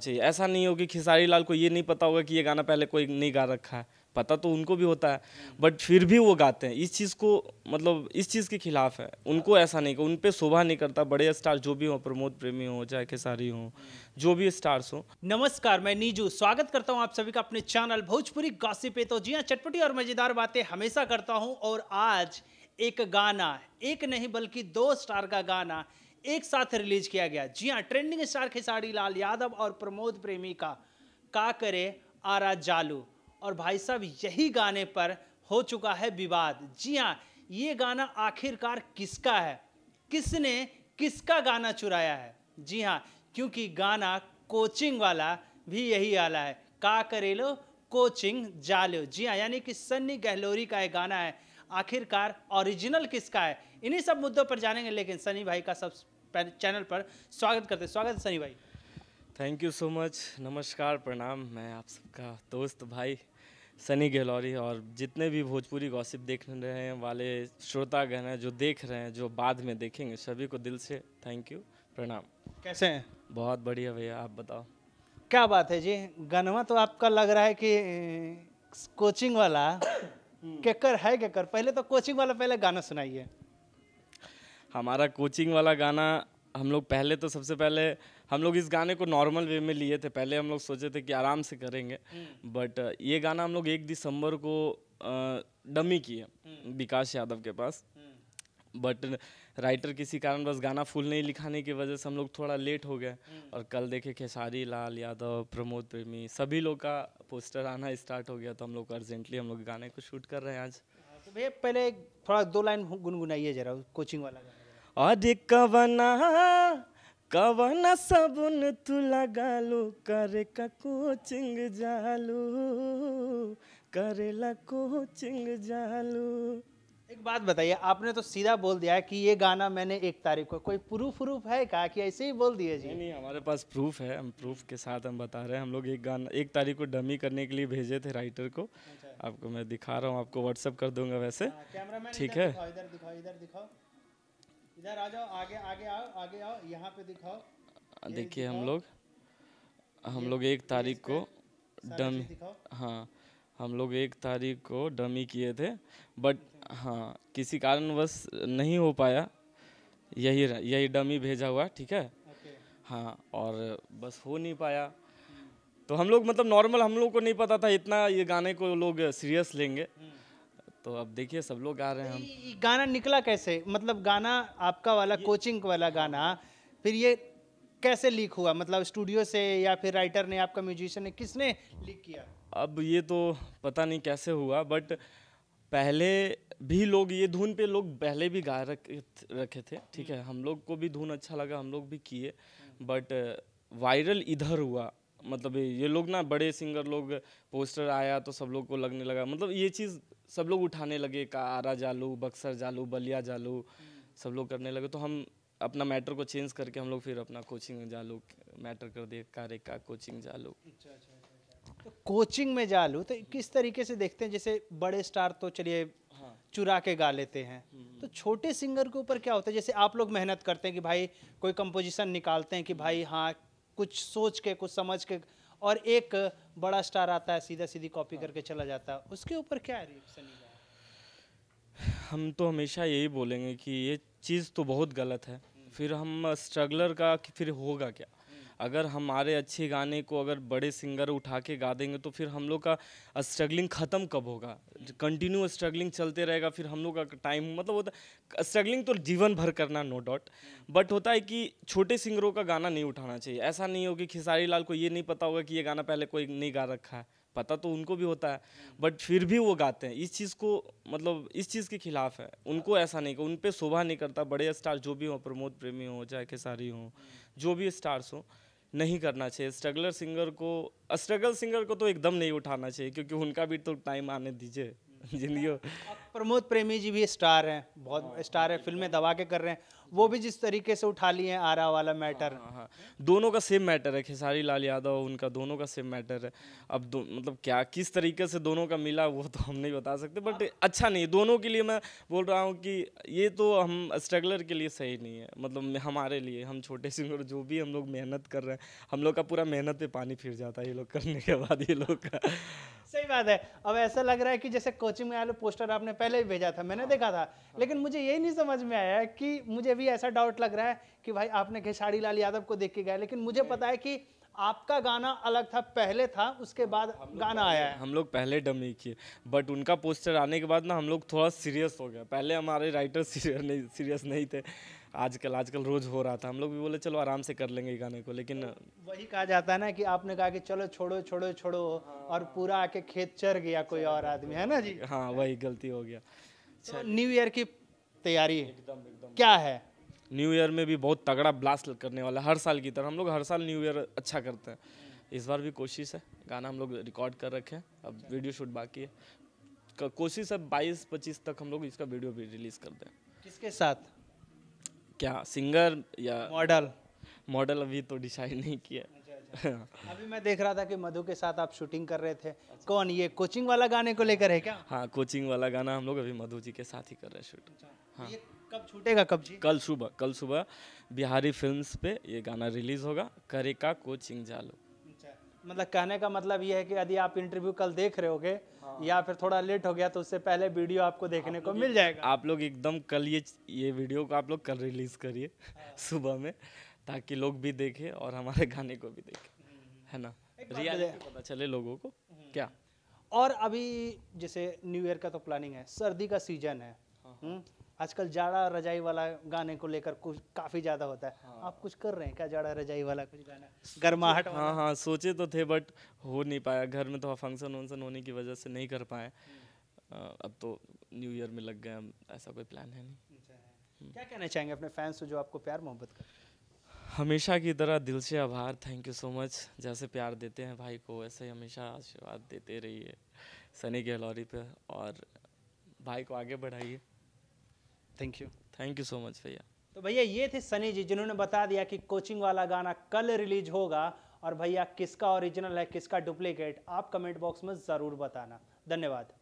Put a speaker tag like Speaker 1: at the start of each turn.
Speaker 1: जी ऐसा नहीं हो कि खिसारी लाल को ये नहीं पता होगा कि ये गाना पहले कोई नहीं गा रखा है पता तो उनको भी होता है बट फिर भी वो गाते हैं इस चीज़ को मतलब इस चीज़ के खिलाफ है उनको ऐसा नहीं उन पर शोभा नहीं करता बड़े स्टार जो भी हो प्रमोद प्रेमी हो चाहे खेसारी हो जो भी स्टार्स हो नमस्कार मैं नीजू स्वागत करता हूं आप सभी का अपने चैनल भोजपुरी गॉसिप पे तो जी हाँ चटपटी
Speaker 2: और मज़ेदार बातें हमेशा करता हूँ और आज एक गाना एक नहीं बल्कि दो स्टार का गाना एक साथ रिलीज किया गया जी हाँ ट्रेंडिंग स्टार खेसारी लाल यादव और प्रमोद प्रेमी का का करे आरा जालू और भाई साहब यही गाने पर हो चुका है विवाद जी हाँ ये गाना आखिरकार किसका है किसने किसका गाना चुराया है जी हाँ क्योंकि गाना कोचिंग वाला भी यही आला है का करे लो कोचिंग जा लो जी हाँ यानी कि सन्नी गहलोरी का यह गाना है आखिरकार ओरिजिनल किसका है इन्हीं सब मुद्दों पर जानेंगे लेकिन सनी भाई का सब चैनल पर स्वागत करते स्वागत सनी भाई
Speaker 1: थैंक यू सो मच नमस्कार प्रणाम मैं आप सबका दोस्त भाई सनी गहलौरी और जितने भी भोजपुरी गॉसिप देख रहे हैं वाले श्रोतागण हैं जो देख रहे हैं जो बाद में देखेंगे सभी को दिल से थैंक यू प्रणाम कैसे हैं बहुत बढ़िया भैया आप बताओ
Speaker 2: क्या बात है जी गनवा तो आपका लग रहा है कि कोचिंग वाला केकर है केकर पहले तो कोचिंग वाला पहले गाना सुनाइए
Speaker 1: हमारा कोचिंग वाला गाना हम लोग पहले तो सबसे पहले हम लोग इस गाने को नॉर्मल वे में लिए थे पहले हम लोग सोचे थे कि आराम से करेंगे बट हम्म। ये गाना हम लोग एक दिसंबर को डमी किए हम्म। विकास यादव के पास बट हम्म। राइटर किसी कारण बस गाना फुल नहीं लिखाने की वजह से हम लोग थोड़ा लेट हो गए और कल देखे खेसारी लाल यादव प्रमोद प्रेमी सभी लोग का पोस्टर आना स्टार्ट हो गया तो हम लोग अर्जेंटली हम लोग गाने को शूट कर रहे हैं आज हाँ, तो भैया पहले थोड़ा दो लाइन गुनगुनाइए जरा कोचिंग वाला गाना और कवना कवना सबुन तू लगा लो करे का कोचिंग जालू करेला
Speaker 2: कोचिंग जालू एक बात बताइए आपने तो सीधा बोल दिया कि ये गाना मैंने एक तारीख को कोई प्रूफ प्रूफ है कहा कि ऐसे ही बोल
Speaker 1: दिए जी नहीं, नहीं हमारे पास प्रूफ है हम प्रूफ के साथ हम बता रहे हैं हम लोग एक गाना एक तारीख को डमी करने के लिए भेजे थे राइटर को अच्छा। आपको मैं दिखा रहा हूँ आपको व्हाट्सअप कर दूंगा वैसे हाँ, ठीक है दिखाओ,
Speaker 2: इदर दिखा, इदर दिखा। इधर आ जाओ आगे आगे आओ आगे आओ यहाँ पे दिखाओ
Speaker 1: देखिए हम लोग हम लोग एक तारीख को डम हाँ हम लोग एक तारीख को डमी किए थे बट हाँ किसी कारणवश नहीं हो पाया यही यही डमी भेजा हुआ ठीक है हाँ और बस हो नहीं पाया तो हम लोग मतलब नॉर्मल हम लोग को नहीं पता था इतना ये गाने को लोग सीरियस लेंगे हम्म। तो अब देखिए सब लोग गा रहे हैं हम गाना निकला कैसे मतलब गाना आपका
Speaker 2: वाला कोचिंग वाला गाना फिर ये कैसे लीक हुआ मतलब स्टूडियो से या फिर
Speaker 1: राइटर ने आपका म्यूजिशियन ने किसने लीक किया अब ये तो पता नहीं कैसे हुआ बट पहले भी लोग ये धुन पे लोग पहले भी गा रखे रखे थे ठीक है हम लोग को भी धुन अच्छा लगा हम लोग भी किए बट वायरल इधर हुआ मतलब ये लोग ना बड़े सिंगर लोग पोस्टर आया तो सब लोग को लगने लगा मतलब ये चीज़ सब लोग उठाने लगे का आरा जालू बक्सर जालू बलिया जालू सब लोग करने लगे तो हम अपना मैटर को चेंज करके हम लोग फिर अपना कोचिंग जालू मैटर कर दिए कार्य का कोचिंग जालू तो कोचिंग में जालू तो किस तरीके से देखते हैं जैसे
Speaker 2: बड़े स्टार तो चलिए हाँ। चुरा के गा लेते हैं हम्म। तो छोटे सिंगर के ऊपर क्या होता है जैसे आप लोग मेहनत करते हैं कि भाई कोई कंपोजिशन निकालते हैं कि भाई हाँ कुछ सोच के कुछ समझ के और एक बड़ा स्टार आता है सीधा सीधी कॉपी करके चला जाता है उसके ऊपर क्या
Speaker 1: रिएक्शन हम तो हमेशा यही बोलेंगे कि ये चीज़ तो बहुत गलत है हम्म। फिर हम स्ट्रगलर का फिर होगा क्या अगर हमारे अच्छे गाने को अगर बड़े सिंगर उठा के गा देंगे तो फिर हम लोग का स्ट्रगलिंग ख़त्म कब होगा कंटिन्यू स्ट्रगलिंग चलते रहेगा फिर हम लोग का टाइम मतलब होता है स्ट्रगलिंग तो जीवन भर करना नो डाउट बट होता है कि छोटे सिंगरों का गाना नहीं उठाना चाहिए ऐसा नहीं हो कि खिसारी लाल को ये नहीं पता होगा कि ये गाना पहले कोई नहीं गा रखा है पता तो उनको भी होता है बट फिर भी वो गाते हैं इस चीज़ को मतलब इस चीज़ के खिलाफ है उनको ऐसा नहीं उन पर शोभा नहीं करता बड़े स्टार जो भी हों प्रमोद प्रेमी हों चाहे खेसारी हों जो भी स्टार्स हों नहीं करना चाहिए स्ट्रगलर सिंगर को स्ट्रगल सिंगर को तो एकदम नहीं उठाना चाहिए क्योंकि उनका भी तो टाइम आने दीजिए जिंदगी प्रमोद प्रेमी जी भी स्टार हैं बहुत हाँ, स्टार है हाँ, फिल्में हाँ। दबा के कर रहे हैं वो भी जिस तरीके से उठा लिए हैं आरा वाला मैटर हाँ, हाँ, दोनों का सेम मैटर है खेसारी लाल यादव उनका दोनों का सेम मैटर है अब दो मतलब क्या किस तरीके से दोनों का मिला वो तो हम नहीं बता सकते बट अच्छा नहीं दोनों के लिए मैं बोल रहा हूँ कि ये तो हम स्ट्रगलर के लिए सही नहीं है मतलब हमारे लिए हम छोटे सिंगर जो भी हम लोग मेहनत कर रहे हैं हम लोग का पूरा मेहनत पे पानी फिर जाता है ये लोग करने के बाद ये लोग का
Speaker 2: सही बात है अब ऐसा लग रहा है कि जैसे कोचिंग में आलू पोस्टर आपने पहले ही भेजा था मैंने देखा था लेकिन मुझे यही नहीं समझ में आया कि मुझे भी ऐसा डाउट लग रहा है कि भाई आपने खेसारी लाल यादव को देख के गया लेकिन मुझे पता है कि आपका गाना अलग था पहले था उसके बाद गाना आया है
Speaker 1: हम लोग पहले डमी किए बट उनका पोस्टर आने के बाद ना हम लोग थोड़ा सीरियस हो गया पहले हमारे राइटर सीरियस नहीं सीरियस नहीं थे आजकल आजकल रोज़ हो रहा था हम लोग भी बोले चलो आराम से कर लेंगे गाने को लेकिन तो
Speaker 2: वही कहा जाता है ना कि आपने कहा कि चलो छोड़ो छोड़ो छोड़ो हाँ। और पूरा आके खेत चर गया कोई और आदमी है ना जी
Speaker 1: हाँ वही गलती हो गया तो न्यू ईयर की तैयारी एकदम एकदम क्या है न्यू ईयर में भी बहुत तगड़ा ब्लास्ट करने वाला हर साल की तरह हम लोग हर साल न्यू ईयर अच्छा करते हैं इस बार भी कोशिश है गाना हम लोग रिकॉर्ड कर रखे हैं अब वीडियो अच्छा। शूट बाकी है कोशिश है बाईस पच्चीस तक हम लोग इसका वीडियो भी रिलीज कर दें किसके साथ क्या सिंगर या मॉडल मॉडल अभी तो डिसाइड नहीं किया अच्छा, अच्छा।
Speaker 2: अभी मैं देख रहा था कि मधु के साथ आप शूटिंग कर रहे थे अच्छा। कौन ये कोचिंग वाला गाने को लेकर है क्या
Speaker 1: हाँ कोचिंग वाला गाना हम लोग अभी मधु जी के साथ ही कर रहे हैं शूट अच्छा। तो हाँ ये
Speaker 2: कब छूटेगा कब जी
Speaker 1: कल सुबह कल सुबह बिहारी फिल्म्स पे ये गाना रिलीज होगा करेका कोचिंग जालो
Speaker 2: मतलब कहने का मतलब ये है कि यदि आप इंटरव्यू कल देख रहे होगे हाँ। या फिर थोड़ा लेट हो गया
Speaker 1: तो उससे पहले वीडियो आपको देखने आप को मिल जाएगा आप लोग एकदम कल ये ये वीडियो को आप लोग कल रिलीज करिए हाँ। सुबह में ताकि लोग भी देखें और हमारे गाने को भी देखें हम्म। है ना रियलिटी पता चले लोगों को हम्म। क्या और अभी जैसे न्यू
Speaker 2: ईयर का तो प्लानिंग है सर्दी का सीजन है हाँ, हाँ। हम्म। आजकल जाड़ा रजाई वाला गाने को लेकर कुछ काफ़ी ज़्यादा होता है हाँ। आप कुछ कर रहे हैं क्या जाड़ा रजाई वाला कुछ गाना
Speaker 1: गर्माहट हाँ हाँ सोचे तो थे बट हो नहीं पाया घर में थोड़ा तो फंक्शन वंक्शन होने की वजह से नहीं कर पाए हम्म। अब तो न्यू ईयर में लग गए ऐसा कोई प्लान है नहीं अच्छा हम्म।
Speaker 2: क्या कहना चाहेंगे अपने फैंस से जो आपको प्यार मोहब्बत कर
Speaker 1: हमेशा की तरह दिल से आभार थैंक यू सो मच जैसे प्यार देते हैं भाई को वैसे ही हमेशा आशीर्वाद देते रहिए सनी गहलौरी पे और भाई को आगे बढ़ाइए thank you thank you so much भैया
Speaker 2: तो भैया ये थे सनी जी जिन्होंने बता दिया कि कोचिंग वाला गाना कल रिलीज होगा और भैया किसका ओरिजिनल है किसका डुप्लीकेट आप कमेंट बॉक्स में ज़रूर बताना धन्यवाद